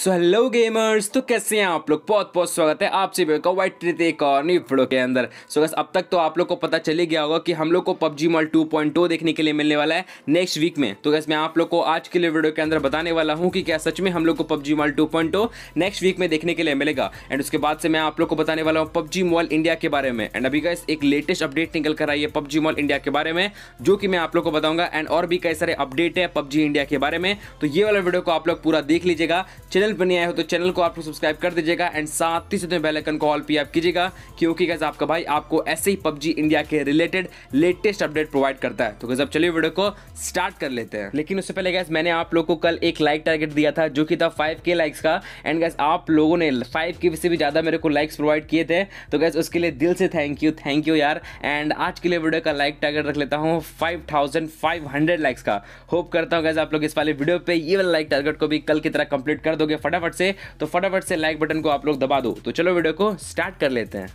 so hello gamers तो कैसे हैं आप लोग बहुत बहुत स्वागत है आप सभी का वाइट ट्रीत एक और न्यू फ्लो के अंदर सो so, बस अब तक तो आप लोग को पता चल ही गया होगा कि हम लोग को पबजी मॉल 2.2 देखने के लिए मिलने वाला है नेक्स्ट वीक में तो गैस मैं आप लोग को आज के लिए वीडियो के अंदर बताने वाला हूँ कि क्या सच में हम लोग को PUBG mall two next week में देखने के लिए मिलेगा एंड उसके बाद से मैं आप लोग को बताने वाला हूँ पबजी मॉल इंडिया के बारे में एंड अभी गैस एक लेटेस्ट अपडेट निकल कर आई है पबजी मॉल इंडिया के बारे में जो कि मैं आप लोग को बताऊंगा एंड और भी कई सारे अपडेट है पबजी इंडिया के बारे में तो ये वाला वीडियो को आप लोग पूरा देख लीजिएगा चैनल चैनल पर नहीं आए हो तो चैनल को आपको सब्सक्राइब कर दीजिएगा एंड साथ ही साथ में बेलाइकन को ऑल पी आप कीजिएगा क्योंकि गज़ आपका भाई आपको ऐसे ही पबजी इंडिया के रिलेटेड लेटेस्ट अपडेट प्रोवाइड करता है तो गज़ अब चलिए वीडियो को स्टार्ट कर लेते हैं लेकिन उससे पहले गैस मैंने आप लोग को कल एक लाइक टारगेट दिया था जो कि था फाइव के लाइक्स का एंड गैस आप लोगों ने फाइव के से भी ज़्यादा मेरे को लाइक्स प्रोवाइड किए थे तो गैस उसके लिए दिल से थैंक यू थैंक यू यार एंड आज के लिए वीडियो का लाइक टारगेट रख लेता हूँ five thousand five hundred likes का होप करता हूँ गैस आप लोग इस वाले वीडियो पे ये वाला लाइक टारगेट को भी कल की तरह कंप्लीट कर दो करोगे फटाफट से तो फटाफट से लाइक बटन को आप लोग दबा दो तो चलो वीडियो को स्टार्ट कर लेते हैं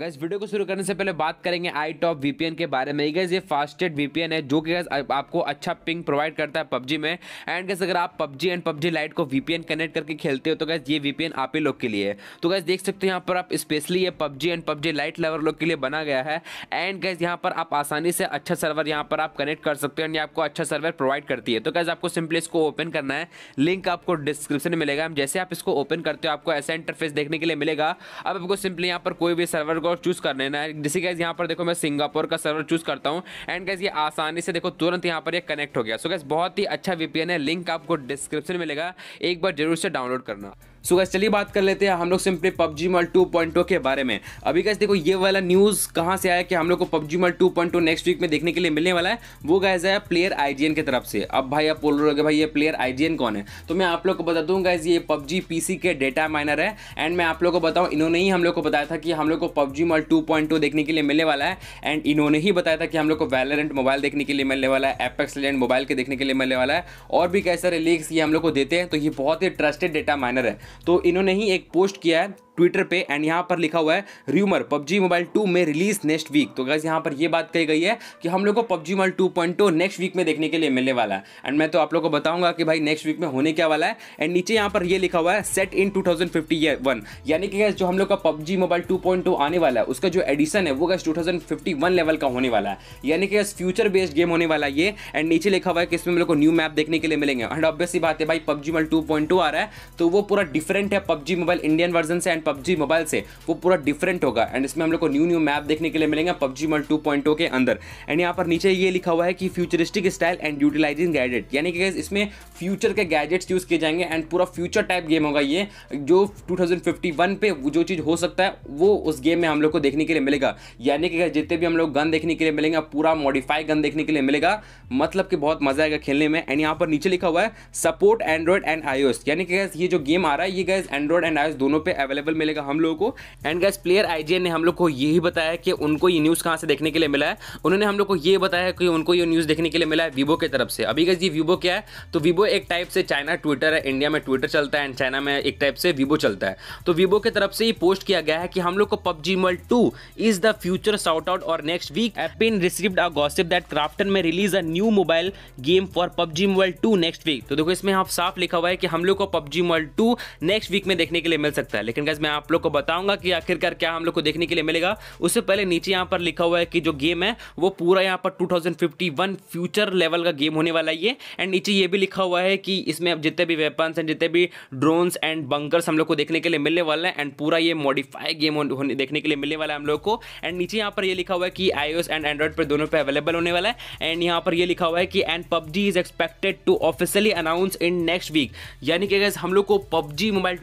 गैस वीडियो को शुरू करने से पहले बात करेंगे आई टॉप वीपीएन के बारे में गैस ये फास्टेड वीपीएन है जो कि गैस आपको अच्छा पिंग प्रोवाइड करता है पबजी में एंड गैस अगर आप पबजी एंड पबजी लाइट को वीपीएन कनेक्ट करके खेलते हो तो गैस ये वीपीएन आप ही लोग के लिए तो गैस देख सकते हो यहाँ पर आप स्पेशली ये PUBG and PUBG lite lover लोग के लिए बना गया है एंड गैस यहाँ पर आप आसानी से अच्छा सर्वर यहाँ पर आप कनेक्ट कर सकते हो एंड आपको अच्छा सर्वर प्रोवाइड करती है तो गैस आपको सिंपली इसको ओपन करना है लिंक आपको डिस्क्रिप्शन में मिलेगा जैसे आप इसको ओपन करते हो आपको ऐसा इंटरफेस देखने के लिए मिलेगा अब आपको सिंपली यहाँ पर कोई भी सर्वर को सर्वर चूज़ कर लेना है जैसे गैस यहाँ पर देखो मैं सिंगापुर का सर्वर चूज़ करता हूँ एंड गैस ये आसानी से देखो तुरंत यहाँ पर ये कनेक्ट हो गया सो गैस बहुत ही अच्छा वीपीएन है लिंक आपको डिस्क्रिप्शन में मिलेगा एक बार जरूर से डाउनलोड करना सो गैस चलिए बात कर लेते हैं हम लोग सिंपली पबजी मॉल 2.0 के बारे में अभी गैस देखो ये वाला न्यूज़ कहाँ से आया कि हम लोग को पबजी मॉल 2.0 नेक्स्ट वीक में देखने के लिए मिलने वाला है वो गैस है प्लेयर एन की तरफ से अब भाई आप बोल रहे हो भाई ये प्लेयर एन कौन है तो मैं आप लोग को बता दूँ गैस ये पबजी सी के डेटा माइनर है एंड मैं आप लोग को बताऊँ इन्होंने ही हम लोग को बताया था कि हम लोग को पबजी मॉल टू oh देखने के लिए मिलने वाला है एंड इन्होंने ही बताया था कि हम लोग को वैलरेंट मोबाइल देखने के लिए मिलने वाला है एपेक्स लेंड मोबाइल के देखने के लिए मिलने वाला है और भी कैसे रिलीक्स ये हम लोग को देते हैं तो ये बहुत ही ट्रस्टेड डेटा माइनर है तो इन्होंने ही एक पोस्ट किया है ट्विटर पे एंड यहाँ पर लिखा हुआ है र्यूमर पबजी मोबाइल टू में रिलीज नेक्स्ट वीक तो गैस यहाँ पर ये बात कही गई है कि हम लोग को PUBG mobile two point next week में देखने के लिए मिलने वाला है एंड मैं तो आप लोग को बताऊंगा कि भाई नेक्स्ट वीक में होने क्या वाला है एंड नीचे यहाँ पर यह लिखा हुआ है सेट इन टू थाउजेंड यानी कि गैस जो हम लोग का पबजी मोबाइल टू आने वाला है उसका जो एडिशन है वो गैस टू लेवल का होने वाला है यानी कि गैस फ्यूचर बेस्ड गेम होने वाला है ये एंड नीचे लिखा हुआ है कि इसमें हम लोग को न्यू मैप देखने के लिए मिलेंगे एंड ऑब्वियसली बात है भाई पबजी मोबाइल टू आ रहा है तो वो पूरा डिफरेंट है पबजी मोबाइल इंडियन वर्जन से एंड पबजी मोबाइल से वो पूरा डिफरेंट होगा एंड इसमें हम लोग को न्यू न्यू मैप देखने के लिए मिलेंगे पबजी मल टू के अंदर एंड यहाँ पर नीचे ये लिखा हुआ है कि futuristic style and utilising gadget यानी कि इसमें फ्यूचर के गैजेट्स यूज़ किए जाएंगे एंड पूरा फ्यूचर टाइप गेम होगा ये जो टू पे जो चीज़ हो सकता है वो उस गेम में हम लोग को देखने के लिए मिलेगा यानी कि जितने भी हम लोग गन देखने के लिए मिलेंगे पूरा मॉडिफाई गन देखने के लिए मिलेगा मतलब कि बहुत मज़ा आएगा खेलने में एंड यहाँ पर नीचे लिखा हुआ है सपोर्ट एंड्रॉइड एंड आईओएस यानी कि ये जो गेम आ रहा है ये गैस एंड्रॉइड एंड आईओएस दोनों पे अवेलेबल मिलेगा हम लोगों को एंड गैस प्लेयर आई ने हम लोग को यही बताया कि उनको ये न्यूज़ कहाँ से देखने के लिए मिला है उन्होंने हम लोग को ये बताया कि उनको ये न्यूज़ देखने के लिए मिला है वीवो की तरफ से अभी गैस ये वीवो क्या है तो वीवो एक टाइप से चाइना ट्विटर है इंडिया में ट्विटर चलता है एंड चाइना में एक टाइप से वीवो चलता है तो वीवो की तरफ से ये पोस्ट किया गया है कि हम लोग को PUBG mall two is the future sought out और next week been received a gossip that Krafton may release a new mobile game for PUBG mobile two next week तो देखो इसमें हाँ साफ लिखा हुआ है कि हम लोग को PUBG mobile two next week में देखने के लिए मिल सकता है लेकिन गैस मैं आप लोग को बताऊंगा कि आखिरकार क्या हम लोग को देखने के लिए मिलेगा उससे पहले नीचे यहाँ पर लिखा हुआ है कि जो गेम है वो पूरा यहाँ पर 2051 फ्यूचर लेवल का गेम होने वाला है ये एंड नीचे ये भी लिखा हुआ है कि इसमें अब जितने भी वेपन्स एंड जितने भी ड्रोन्स एंड बंकर्स हम लोग को देखने के लिए मिलने वाले हैं एंड पूरा ये मॉडिफाई गेम होने देखने के लिए मिलने वाला है हम लोग को एंड नीचे यहाँ पर ये लिखा हुआ है कि आई एंड एंड्रॉइड पर दोनों पर अवेलेबल होने वाला है एंड यहाँ पर ये लिखा हुआ है कि and PUBG is expected to officially announce in next week यानी कि हम लोग को PUBG mobile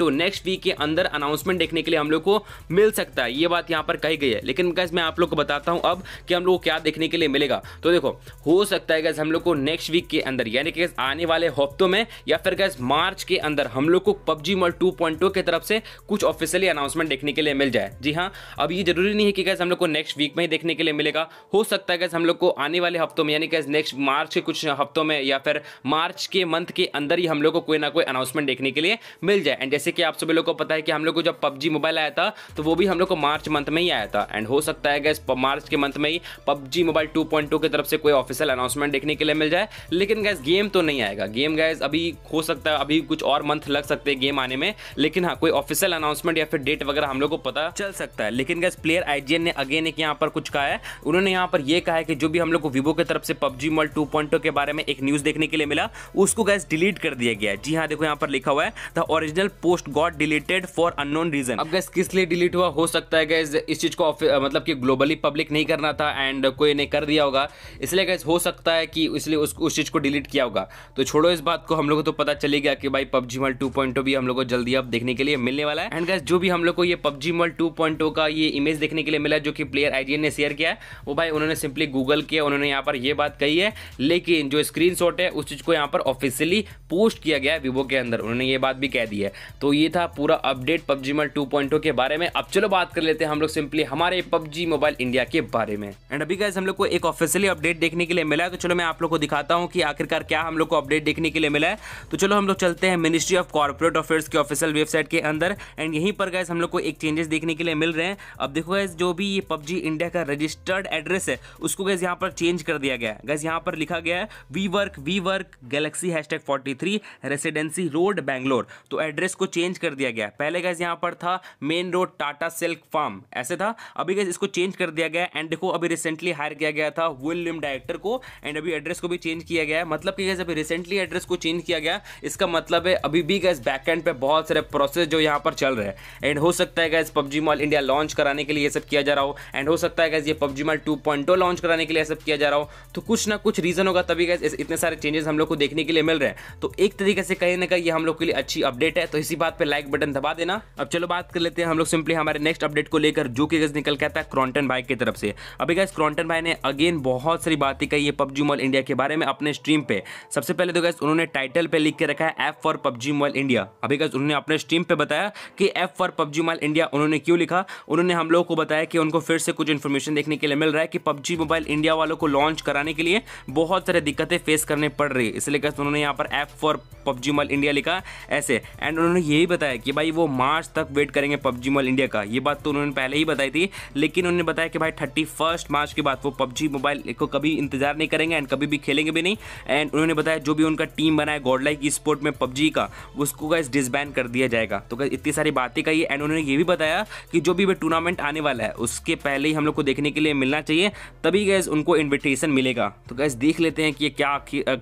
two next week के अंदर अंदर अनाउंसमेंट देखने के लिए हम लोग को मिल सकता है ये बात यहाँ पर कही गई है लेकिन गैस मैं आप लोग को बताता हूँ अब कि हम लोग को क्या देखने के लिए मिलेगा तो देखो हो सकता है गैस हम लोग को नेक्स्ट वीक के अंदर यानी कि आने वाले हफ्तों में या फिर गैस मार्च के अंदर हम लोग को पबजी मॉल टू oh की तरफ से कुछ ऑफिशियली अनाउंसमेंट देखने के लिए मिल जाए जी हाँ अब ये जरूरी नहीं है कि गैस हम लोग को नेक्स्ट वीक में ही देखने के लिए मिलेगा हो सकता है गैस हम लोग को आने वाले हफ्तों में यानी कि नेक्स्ट मार्च के कुछ हफ्तों में या फिर मार्च के मंथ के अंदर ही हम लोग को कोई ना कोई अनाउंसमेंट देखने के लिए मिल जाए एंड जैसे कि आप सभी लोग को पता है कि हम लोग को जब पबजी मोबाइल आया था तो वो भी हम लोग को मार्च मंथ में ही आया था एंड हो सकता है गैस मार्च के मंथ में ही पबजी मोबाइल 2.2 टू की तरफ से कोई ऑफिशियल अनाउंसमेंट देखने के लिए मिल जाए लेकिन गैस गेम तो नहीं आएगा गेम गैस अभी हो सकता है अभी कुछ और मंथ लग सकते हैं गेम आने में लेकिन हाँ कोई ऑफिशियल अनाउंसमेंट या फिर डेट वगैरह हम लोग को पता चल सकता है लेकिन गैस प्लेयर आई ने अगेन एक यहाँ पर कुछ कहा है उन्होंने यहाँ पर यह कहा है कि जो भी हम लोग को वीवो की तरफ से पबजी मोबाइल टू के बारे में एक न्यूज़ देखने के लिए मिला उसको गैस डिलीट कर दिया गया है जी हाँ देखो यहाँ पर लिखा हुआ है the original post got deleted for for unknown reason अब गैस किस लिए डिलीट हुआ हो सकता है गैस इस चीज़ को मतलब कि ग्लोबली पब्लिक नहीं करना था एंड कोई ने कर दिया होगा इसलिए गैस हो सकता है कि इसलिए उस उस चीज़ को डिलीट किया होगा तो छोड़ो इस बात को हम लोग को तो पता चली गया कि भाई पबजी मल टू oh भी हम लोग को जल्दी अब देखने के लिए मिलने वाला है एंड गैस जो भी हम लोग को ये पबजी मल टू oh का ये इमेज देखने के लिए मिला जो कि प्लेयर आई ने शेयर किया वो भाई उन्होंने सिंपली गूगल किया उन्होंने यहाँ पर ये बात कही है लेकिन जो स्क्रीन है उस चीज़ को यहाँ पर ऑफिशियली पोस्ट किया गया है वीवो के अंदर उन्होंने ये बात भी कह दी है तो ये था पूरा अपडेट अपडेट पबजी मोबाइल 2.0 के बारे में अब चलो बात कर लेते हैं हम लोग सिंपली हमारे पबजी मोबाइल इंडिया के बारे में एंड अभी गाइज हम लोग को एक ऑफिशियली अपडेट देखने के लिए मिला है तो चलो मैं आप लोग को दिखाता हूँ कि आखिरकार क्या हम लोग को अपडेट देखने के लिए मिला है तो चलो हम लोग चलते हैं मिनिस्ट्री ऑफ कॉर्पोरेट अफेयर्स की ऑफिसियल वेबसाइट के अंदर एंड यहीं पर गाइज हम लोग को एक चेंजेस देखने के लिए मिल रहे हैं अब देखो गाइज जो भी ये पबजी इंडिया का रजिस्टर्ड एड्रेस है उसको गैस यहाँ पर चेंज कर दिया गया है गैस यहाँ पर लिखा गया है we work we work galaxy hashtag forty three residency road Bangalore तो एड्रेस को चेंज कर दिया गया पहले गैस यहाँ पर था main road Tata silk farm ऐसे था अभी गैस इसको चेंज कर दिया गया एंड देखो अभी रिसेंटली हायर किया गया था विलियम डायरेक्टर को एंड अभी एड्रेस को भी चेंज किया गया मतलब कि गैस अभी रिसेंटली एड्रेस को चेंज किया गया इसका मतलब है अभी भी गैस बैक एंड पे बहुत सारे प्रोसेस जो यहाँ पर चल रहे हैं एंड हो सकता है guys PUBG mall India launch कराने के लिए सब किया जा रहा हो एंड हो सकता है गैस ये PUBG mall two launch oh कराने के लिए सब किया जा रहा हो तो कुछ ना कुछ रीज़न होगा तभी गैस इतने सारे चेंजेस हम लोग को देखने के लिए मिल रहे हैं तो एक तरीके से कहीं ना कहीं ये हम लोग के लिए अच्छी अपडेट है तो इसी बात पर लाइक बटन दबा देना ना अब चलो बात कर लेते हैं हम लोग सिंपली हमारे नेक्स्ट अपडेट को लेकर जो कि गज निकल के आता है क्रॉन्टन भाई की तरफ से अभी गैस क्रॉन्टन भाई ने अगेन बहुत सारी बातें कही है पबजी मॉल इंडिया के बारे में अपने स्ट्रीम पे सबसे पहले तो गैस उन्होंने टाइटल पे लिख के रखा है F for PUBG mall India अभी गैस उन्होंने अपने स्ट्रीम पे बताया कि F for PUBG mall India उन्होंने क्यों लिखा उन्होंने हम लोग को बताया कि उनको फिर से कुछ इन्फॉर्मेशन देखने के लिए मिल रहा है कि पबजी मोबाइल इंडिया वालों को लॉन्च कराने के लिए बहुत सारी दिक्कतें फेस करने पड़ रही है इसलिए गैस उन्होंने यहाँ पर F for PUBG mall India लिखा ऐसे एंड उन्होंने यही बताया कि भाई वो मार्च तक वेट करेंगे पबजी मोबाइल इंडिया का ये बात तो उन्होंने पहले ही बताई थी लेकिन उन्होंने बताया कि भाई थर्टी फर्स्ट मार्च के बाद वो पबजी मोबाइल को कभी इंतजार नहीं करेंगे एंड कभी भी खेलेंगे भी नहीं एंड उन्होंने बताया जो भी उनका टीम बना है गॉडलाइक स्पोर्ट में पबजी का उसको गाइस डिसबैन कर दिया जाएगा तो इतनी सारी बातें कही एंड उन्होंने ये भी बताया कि जो भी टूर्नामेंट आने वाला है उसके पहले ही हम लोग को देखने के लिए मिलना चाहिए तभी गैस उनको इन्विटेशन मिलेगा तो गैस देख लेते हैं कि ये क्या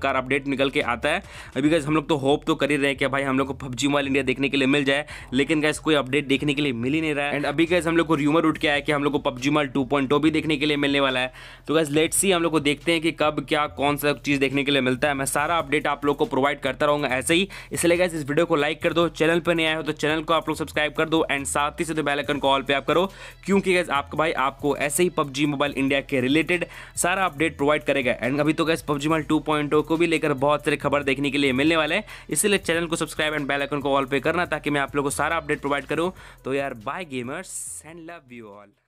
कार अपडेट निकल के आता है अभी गैस हम लोग तो होप तो कर ही रहे हैं कि भाई हम लोग को पबजी मोबाइल इंडिया देखने के लिए मिल जाए लेकिन गैस कोई अपडेट देखने के लिए मिल ही नहीं रहा है एंड अभी गैस हम लोग को र्यूमर उठ के आया कि हम लोग को पबजी मॉल टू oh भी देखने के लिए मिलने वाला है तो गैस लेट सी हम लोग को देखते हैं कि कब क्या कौन सा चीज़ देखने के लिए मिलता है मैं सारा अपडेट आप लोग को प्रोवाइड करता रहूँगा ऐसे ही इसलिए गैस इस वीडियो को लाइक कर दो चैनल पर नहीं आए हो तो चैनल को आप लोग सब्सक्राइब कर दो एंड साथ ही साथ बेलकन को ऑल पे आप करो क्योंकि गैस आपका भाई आपको ऐसे ही पबजी मोबाइल इंडिया के रिलेटेड सारा अपडेट प्रोवाइड करेगा एंड अभी तो गैस पबजी मॉल टू oh को भी लेकर बहुत सारी खबर देखने के लिए मिलने वाले हैं इसीलिए चैनल को सब्सक्राइब एंड बेलकन को ऑल पे करना ताकि मैं आप लोग को सारा सारा अपडेट प्रोवाइड करो तो यार bye gamers and love you all